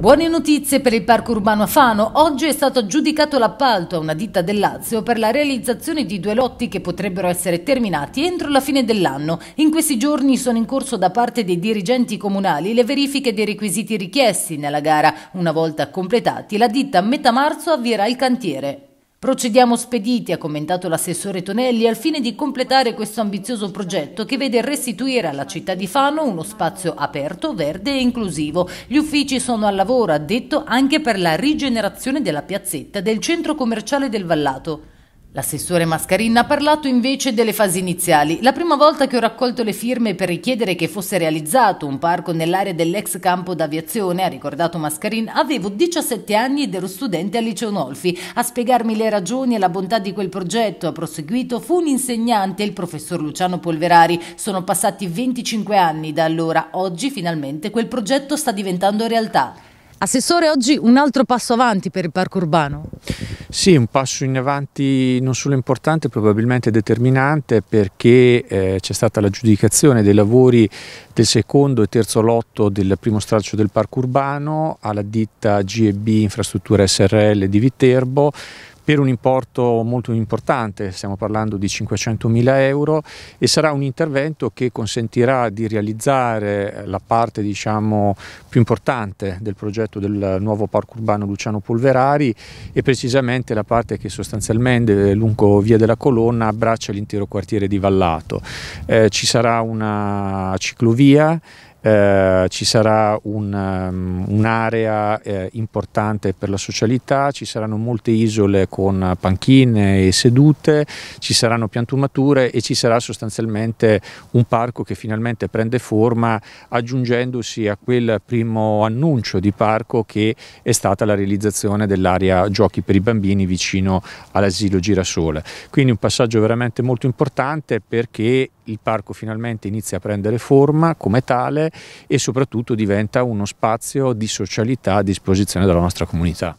Buone notizie per il Parco Urbano Afano. Oggi è stato aggiudicato l'appalto a una ditta del Lazio per la realizzazione di due lotti che potrebbero essere terminati entro la fine dell'anno. In questi giorni sono in corso da parte dei dirigenti comunali le verifiche dei requisiti richiesti nella gara. Una volta completati, la ditta a metà marzo avvierà il cantiere. Procediamo spediti, ha commentato l'assessore Tonelli, al fine di completare questo ambizioso progetto che vede restituire alla città di Fano uno spazio aperto, verde e inclusivo. Gli uffici sono al lavoro, ha detto, anche per la rigenerazione della piazzetta del centro commerciale del Vallato. L'assessore Mascarin ha parlato invece delle fasi iniziali. La prima volta che ho raccolto le firme per richiedere che fosse realizzato un parco nell'area dell'ex campo d'aviazione, ha ricordato Mascarin, avevo 17 anni ed ero studente al liceo Nolfi. A spiegarmi le ragioni e la bontà di quel progetto, ha proseguito, fu un insegnante, il professor Luciano Polverari. Sono passati 25 anni da allora. Oggi finalmente quel progetto sta diventando realtà. Assessore, oggi un altro passo avanti per il parco urbano. Sì, un passo in avanti non solo importante, probabilmente determinante perché eh, c'è stata l'aggiudicazione dei lavori del secondo e terzo lotto del primo stralcio del parco urbano alla ditta G&B Infrastruttura SRL di Viterbo per un importo molto importante, stiamo parlando di 500.000 euro e sarà un intervento che consentirà di realizzare la parte diciamo, più importante del progetto del nuovo parco urbano Luciano Polverari e precisamente la parte che sostanzialmente lungo via della colonna abbraccia l'intero quartiere di Vallato. Eh, ci sarà una ciclovia eh, ci sarà um, un'area um, un eh, importante per la socialità, ci saranno molte isole con panchine e sedute, ci saranno piantumature e ci sarà sostanzialmente un parco che finalmente prende forma aggiungendosi a quel primo annuncio di parco che è stata la realizzazione dell'area giochi per i bambini vicino all'asilo Girasole. Quindi un passaggio veramente molto importante perché il parco finalmente inizia a prendere forma come tale e soprattutto diventa uno spazio di socialità a disposizione della nostra comunità.